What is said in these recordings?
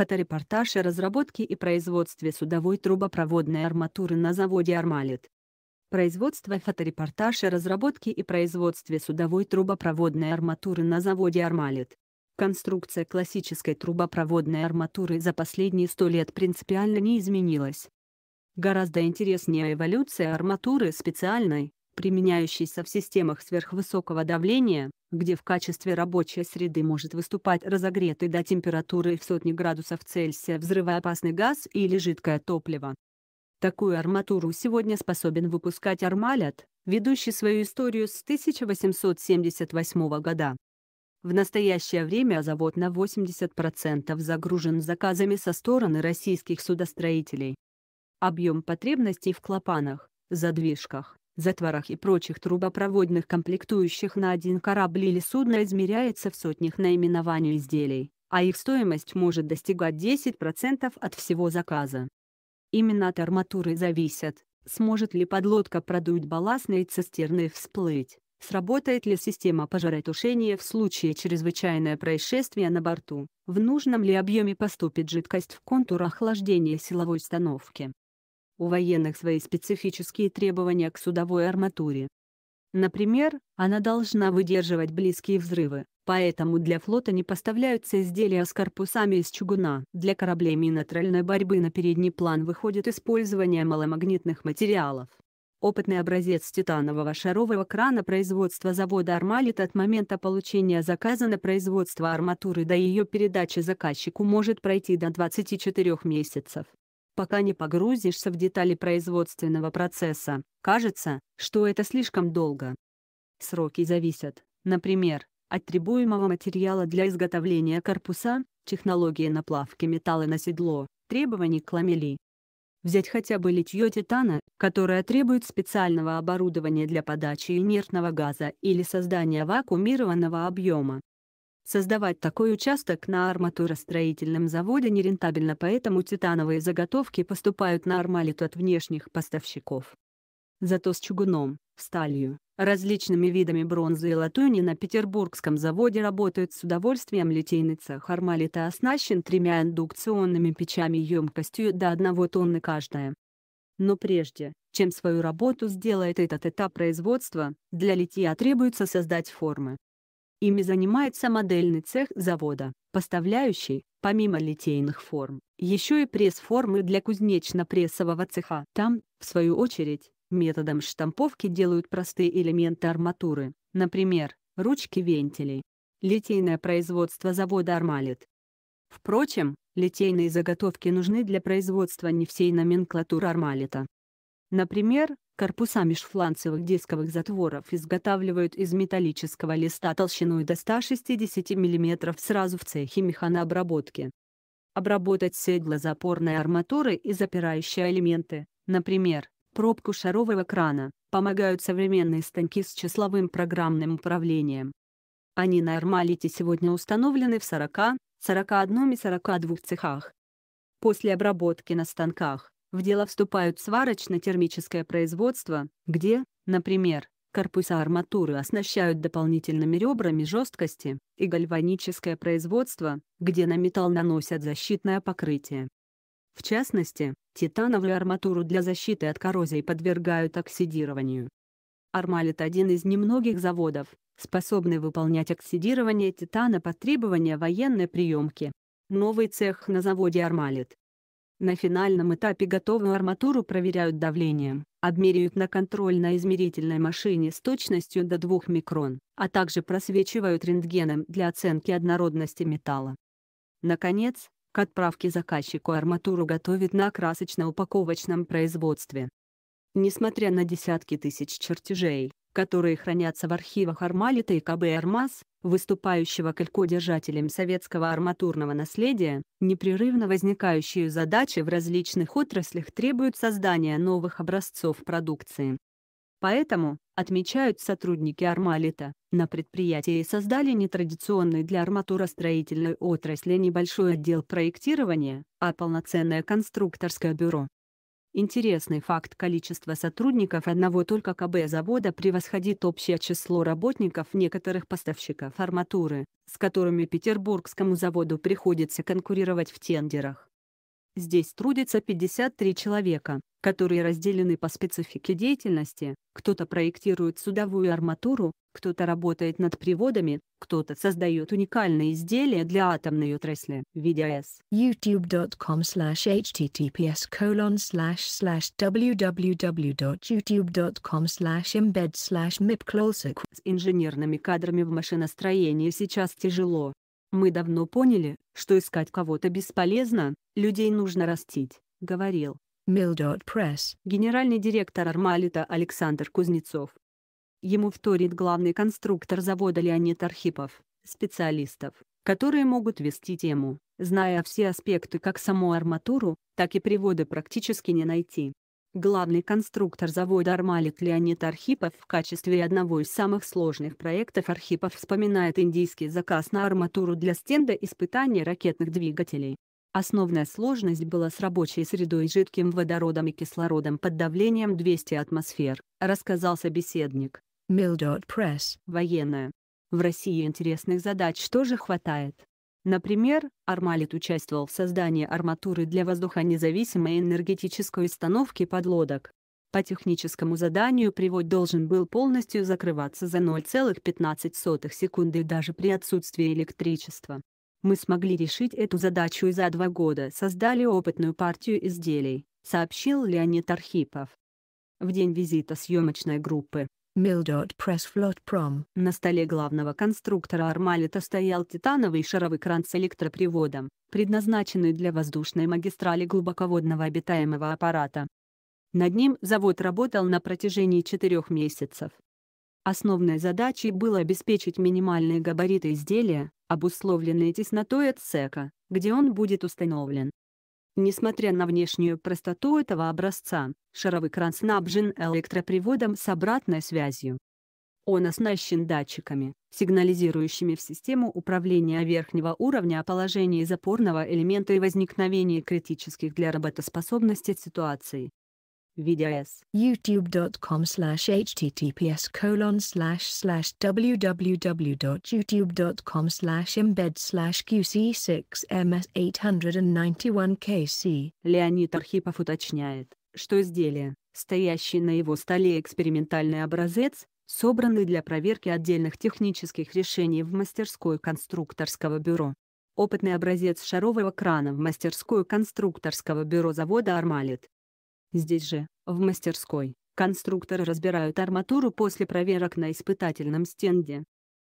Фоторепортаж о разработке и производстве судовой трубопроводной арматуры на заводе «Армалит». Производство фоторепортаж о разработке и производстве судовой трубопроводной арматуры на заводе «Армалит». Конструкция классической трубопроводной арматуры за последние сто лет принципиально не изменилась. Гораздо интереснее эволюция арматуры специальной, применяющийся в системах сверхвысокого давления, где в качестве рабочей среды может выступать разогретый до температуры в сотни градусов Цельсия взрывоопасный газ или жидкое топливо. Такую арматуру сегодня способен выпускать «Армалят», ведущий свою историю с 1878 года. В настоящее время завод на 80% загружен заказами со стороны российских судостроителей. Объем потребностей в клапанах, задвижках, затворах и прочих трубопроводных комплектующих на один корабль или судно измеряется в сотнях наименований изделий, а их стоимость может достигать 10% от всего заказа. Именно от арматуры зависят, сможет ли подлодка продуть балластные цистерны и всплыть, сработает ли система пожаротушения в случае чрезвычайное происшествие на борту, в нужном ли объеме поступит жидкость в контур охлаждения силовой установки. У военных свои специфические требования к судовой арматуре. Например, она должна выдерживать близкие взрывы, поэтому для флота не поставляются изделия с корпусами из чугуна. Для кораблей минотрольной борьбы на передний план выходит использование маломагнитных материалов. Опытный образец титанового шарового крана производства завода «Армалит» от момента получения заказа на производство арматуры до ее передачи заказчику может пройти до 24 месяцев пока не погрузишься в детали производственного процесса. Кажется, что это слишком долго. Сроки зависят, например, от требуемого материала для изготовления корпуса, технологии наплавки металла на седло, требований к ламели. Взять хотя бы литье титана, которое требует специального оборудования для подачи инертного газа или создания вакуумированного объема. Создавать такой участок на арматуростроительном заводе нерентабельно, поэтому титановые заготовки поступают на армалит от внешних поставщиков. Зато с чугуном, сталью, различными видами бронзы и латуни на петербургском заводе работают с удовольствием литейный цех армалита оснащен тремя индукционными печами емкостью до 1 тонны каждая. Но прежде, чем свою работу сделает этот этап производства, для литья требуется создать формы, Ими занимается модельный цех завода, поставляющий, помимо литейных форм, еще и пресс-формы для кузнечно-прессового цеха. Там, в свою очередь, методом штамповки делают простые элементы арматуры, например, ручки вентилей. Литейное производство завода «Армалит». Впрочем, литейные заготовки нужны для производства не всей номенклатуры «Армалита». Например, Корпуса межфланцевых дисковых затворов изготавливают из металлического листа толщиной до 160 мм сразу в цехе механообработки. Обработать седла запорной арматуры и запирающие элементы, например, пробку шарового крана, помогают современные станки с числовым программным управлением. Они на Армалите сегодня установлены в 40, 41 и 42 цехах. После обработки на станках, в дело вступают сварочно-термическое производство, где, например, корпуса арматуры оснащают дополнительными ребрами жесткости, и гальваническое производство, где на металл наносят защитное покрытие. В частности, титановую арматуру для защиты от коррозии подвергают оксидированию. Армалит – один из немногих заводов, способный выполнять оксидирование титана по требованию военной приемки. Новый цех на заводе «Армалит» На финальном этапе готовую арматуру проверяют давлением, обмеряют на контрольно-измерительной машине с точностью до 2 микрон, а также просвечивают рентгеном для оценки однородности металла. Наконец, к отправке заказчику арматуру готовят на красочно-упаковочном производстве. Несмотря на десятки тысяч чертежей, которые хранятся в архивах Армалита и КБ «Армаз», выступающего калькодержателем советского арматурного наследия, непрерывно возникающие задачи в различных отраслях требуют создания новых образцов продукции. Поэтому, отмечают сотрудники Армалита, на предприятии создали нетрадиционный для арматуростроительной отрасли небольшой отдел проектирования, а полноценное конструкторское бюро. Интересный факт количество сотрудников одного только КБ завода превосходит общее число работников некоторых поставщиков арматуры, с которыми петербургскому заводу приходится конкурировать в тендерах. Здесь трудится 53 человека, которые разделены по специфике деятельности, кто-то проектирует судовую арматуру, кто-то работает над приводами, кто-то создает уникальные изделия для атомной отрасли в виде youtube.com slash https colon slash slash www.youtube.com slash embed slash mipclosec С инженерными кадрами в машиностроении сейчас тяжело. Мы давно поняли, что искать кого-то бесполезно, людей нужно растить, говорил. Mill.press Генеральный директор Армалита Александр Кузнецов. Ему вторит главный конструктор завода Леонид Архипов, специалистов, которые могут вести тему, зная все аспекты как саму арматуру, так и приводы практически не найти. Главный конструктор завода Армалит Леонид Архипов в качестве одного из самых сложных проектов Архипов вспоминает индийский заказ на арматуру для стенда испытаний ракетных двигателей. Основная сложность была с рабочей средой жидким водородом и кислородом под давлением 200 атмосфер, рассказал собеседник. Милдот Пресс. Военная. В России интересных задач тоже хватает. Например, Армалит участвовал в создании арматуры для воздухонезависимой энергетической установки подлодок. По техническому заданию привод должен был полностью закрываться за 0,15 секунды даже при отсутствии электричества. Мы смогли решить эту задачу и за два года создали опытную партию изделий, сообщил Леонид Архипов. В день визита съемочной группы Mill.press.flot.prom. На столе главного конструктора Армалита стоял титановый шаровый кран с электроприводом, предназначенный для воздушной магистрали глубоководного обитаемого аппарата. Над ним завод работал на протяжении четырех месяцев. Основной задачей было обеспечить минимальные габариты изделия, обусловленные теснотой отсека, где он будет установлен. Несмотря на внешнюю простоту этого образца, шаровый кран снабжен электроприводом с обратной связью. Он оснащен датчиками, сигнализирующими в систему управления верхнего уровня о положении запорного элемента и возникновении критических для работоспособности ситуаций. VDIS. youtube.com slash https colon slash slash www.youtube.com slash embed slash qc6ms891kc. Леонид Архипов уточняет, что изделие, стоящий на его столе экспериментальный образец, собранный для проверки отдельных технических решений в мастерской конструкторского бюро. Опытный образец шарового крана в мастерскую конструкторского бюро завода «Армалит» Здесь же, в мастерской, конструкторы разбирают арматуру после проверок на испытательном стенде.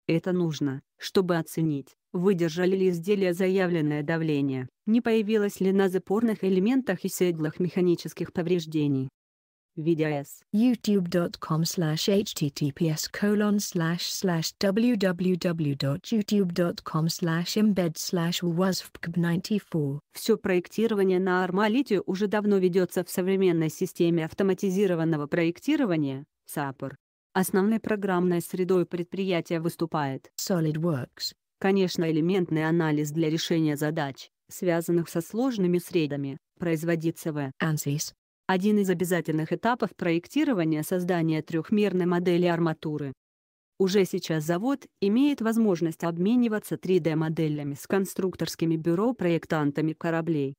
Это нужно, чтобы оценить, выдержали ли изделия заявленное давление, не появилось ли на запорных элементах и седлах механических повреждений. VDIS. youtube.com slash https colon slash slash www.youtube.com slash embed slash 94 Все проектирование на Армалите уже давно ведется в современной системе автоматизированного проектирования, SAPR. Основной программной средой предприятия выступает SolidWorks. Конечно, элементный анализ для решения задач, связанных со сложными средами, производится в ANSYS один из обязательных этапов проектирования создания трехмерной модели арматуры. Уже сейчас завод имеет возможность обмениваться 3D-моделями с конструкторскими бюро-проектантами кораблей.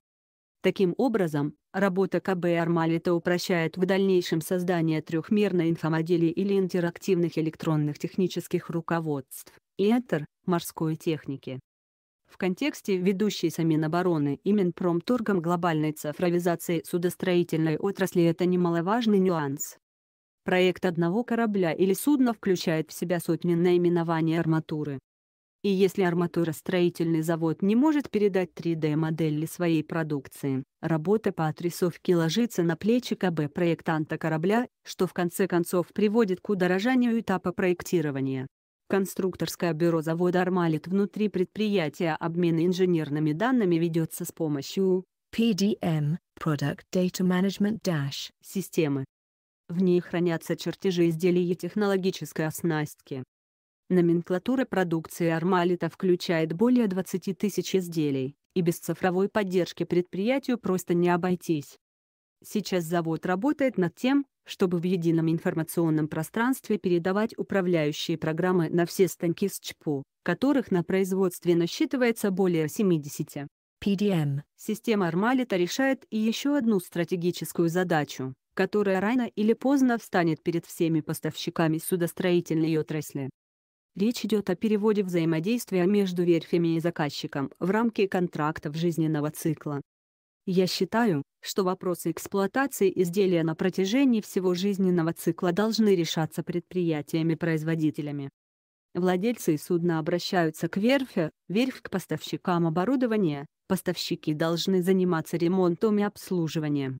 Таким образом, работа КБ «Армалита» упрощает в дальнейшем создание трехмерной инфомодели или интерактивных электронных технических руководств, ИЭТР, морской техники. В контексте ведущей с Минобороны и Минпромторгом глобальной цифровизации судостроительной отрасли это немаловажный нюанс. Проект одного корабля или судна включает в себя сотни наименований арматуры. И если арматуростроительный завод не может передать 3D-модели своей продукции, работа по отрисовке ложится на плечи КБ проектанта корабля, что в конце концов приводит к удорожанию этапа проектирования. Конструкторское бюро завода «Армалит» внутри предприятия обмен инженерными данными ведется с помощью PDM – Product Data Management Dash – системы. В ней хранятся чертежи изделий и технологической оснастки. Номенклатура продукции «Армалита» включает более 20 тысяч изделий, и без цифровой поддержки предприятию просто не обойтись. Сейчас завод работает над тем, чтобы в едином информационном пространстве передавать управляющие программы на все станки с ЧПУ, которых на производстве насчитывается более 70. PDM. Система Армалита решает и еще одну стратегическую задачу, которая рано или поздно встанет перед всеми поставщиками судостроительной отрасли. Речь идет о переводе взаимодействия между верфями и заказчиком в рамки контрактов жизненного цикла, я считаю, что вопросы эксплуатации изделия на протяжении всего жизненного цикла должны решаться предприятиями-производителями. Владельцы судна обращаются к верфи, верфь к поставщикам оборудования, поставщики должны заниматься ремонтом и обслуживанием.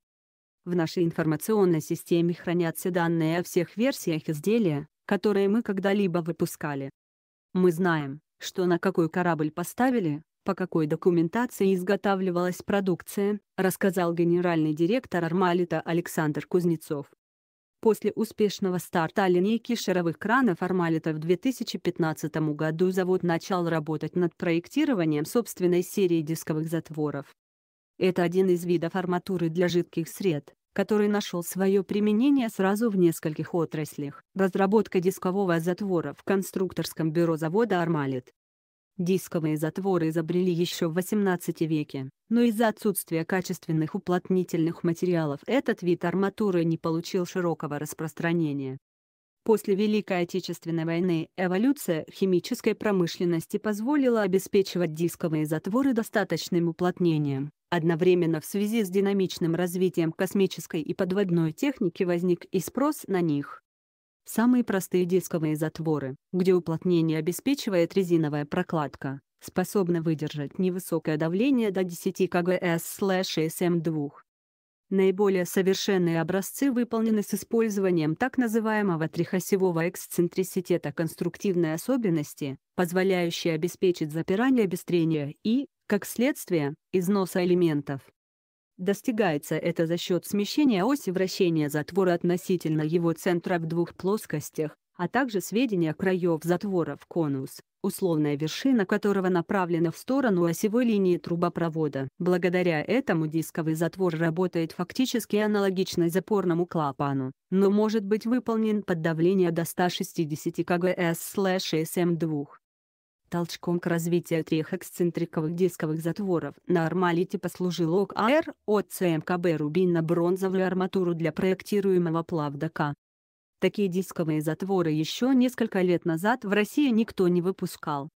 В нашей информационной системе хранятся данные о всех версиях изделия, которые мы когда-либо выпускали. Мы знаем, что на какой корабль поставили, по какой документации изготавливалась продукция, рассказал генеральный директор Армалита Александр Кузнецов. После успешного старта линейки шаровых кранов Армалита в 2015 году завод начал работать над проектированием собственной серии дисковых затворов. Это один из видов арматуры для жидких сред, который нашел свое применение сразу в нескольких отраслях. Разработка дискового затвора в конструкторском бюро завода «Армалит» Дисковые затворы изобрели еще в 18 веке, но из-за отсутствия качественных уплотнительных материалов этот вид арматуры не получил широкого распространения. После Великой Отечественной войны эволюция химической промышленности позволила обеспечивать дисковые затворы достаточным уплотнением. Одновременно в связи с динамичным развитием космической и подводной техники возник и спрос на них. Самые простые дисковые затворы, где уплотнение обеспечивает резиновая прокладка, способны выдержать невысокое давление до 10 КГС-SM2. Эм Наиболее совершенные образцы выполнены с использованием так называемого трехосевого эксцентриситета конструктивной особенности, позволяющей обеспечить запирание без трения и, как следствие, износа элементов. Достигается это за счет смещения оси вращения затвора относительно его центра в двух плоскостях, а также сведения краев затвора в конус, условная вершина которого направлена в сторону осевой линии трубопровода. Благодаря этому дисковый затвор работает фактически аналогично запорному клапану, но может быть выполнен под давление до 160 кгс с 2 Толчком к развитию трех эксцентриковых дисковых затворов на армалите послужил типа окар ар от ЦМКБ рубинно-бронзовую арматуру для проектируемого плавдака. Такие дисковые затворы еще несколько лет назад в России никто не выпускал.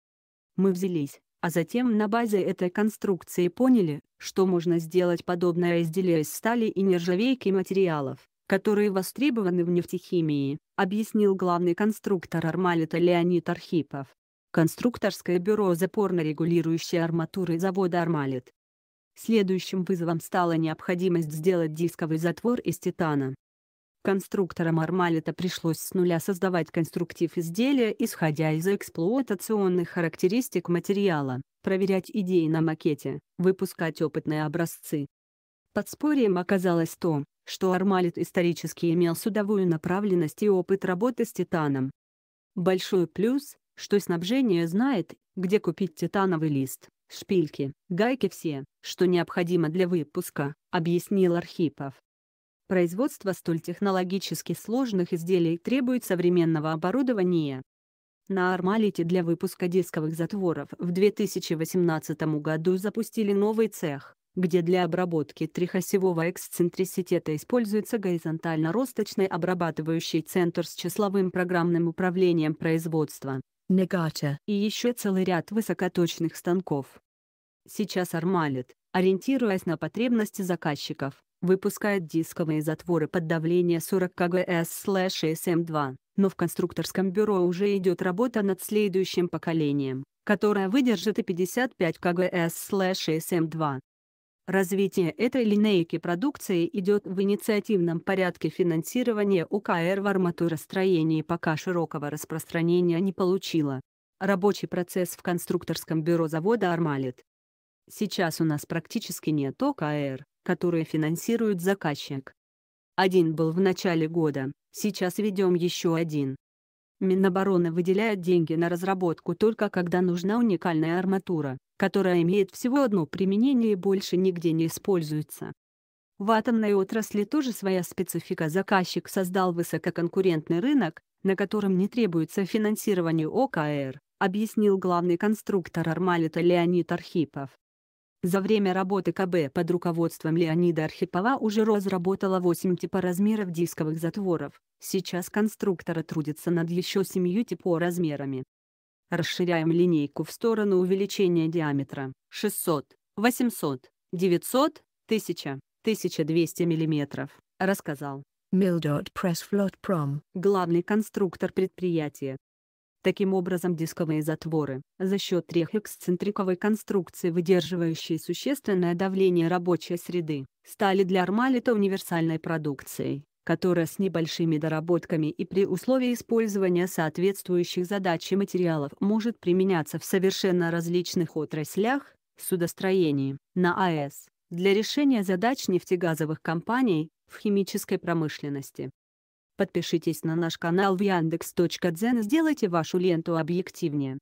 Мы взялись, а затем на базе этой конструкции поняли, что можно сделать подобное изделие из стали и нержавейки материалов которые востребованы в нефтехимии, объяснил главный конструктор Армалита Леонид Архипов. Конструкторское бюро запорно-регулирующей арматуры завода «Армалит». Следующим вызовом стала необходимость сделать дисковый затвор из титана. Конструкторам «Армалита» пришлось с нуля создавать конструктив изделия, исходя из эксплуатационных характеристик материала, проверять идеи на макете, выпускать опытные образцы. Подспорьем оказалось то, что «Армалит» исторически имел судовую направленность и опыт работы с титаном. Большой плюс что снабжение знает, где купить титановый лист, шпильки, гайки все, что необходимо для выпуска, объяснил Архипов. Производство столь технологически сложных изделий требует современного оборудования. На Армалите для выпуска дисковых затворов в 2018 году запустили новый цех, где для обработки трехосевого эксцентриситета используется горизонтально-росточный обрабатывающий центр с числовым программным управлением производства, Нагача и еще целый ряд высокоточных станков. Сейчас Армалит, ориентируясь на потребности заказчиков, выпускает дисковые затворы под давление 40 КГС-SM2, эм но в конструкторском бюро уже идет работа над следующим поколением, которое выдержит и 55 КГС-SM2. Развитие этой линейки продукции идет в инициативном порядке финансирования УКР в арматуростроении пока широкого распространения не получило. Рабочий процесс в конструкторском бюро завода «Армалит». Сейчас у нас практически нет ОКР, которые финансирует заказчик. Один был в начале года, сейчас ведем еще один. Минобороны выделяет деньги на разработку только когда нужна уникальная арматура, которая имеет всего одно применение и больше нигде не используется. В атомной отрасли тоже своя специфика. Заказчик создал высококонкурентный рынок, на котором не требуется финансирование ОКР, объяснил главный конструктор Армалита Леонид Архипов. За время работы КБ под руководством Леонида Архипова уже разработала 8 типа размеров дисковых затворов, Сейчас конструкторы трудятся над еще семью типо размерами. Расширяем линейку в сторону увеличения диаметра 600, 800, 900, 1000, 1200 мм, рассказал Mill.pressflot.prom, главный конструктор предприятия. Таким образом дисковые затворы, за счет трех эксцентриковой конструкции, выдерживающие существенное давление рабочей среды, стали для Армалита универсальной продукцией которая с небольшими доработками и при условии использования соответствующих задач и материалов может применяться в совершенно различных отраслях, судостроении, на АЭС, для решения задач нефтегазовых компаний, в химической промышленности. Подпишитесь на наш канал в яндекс.Дзен и сделайте вашу ленту объективнее.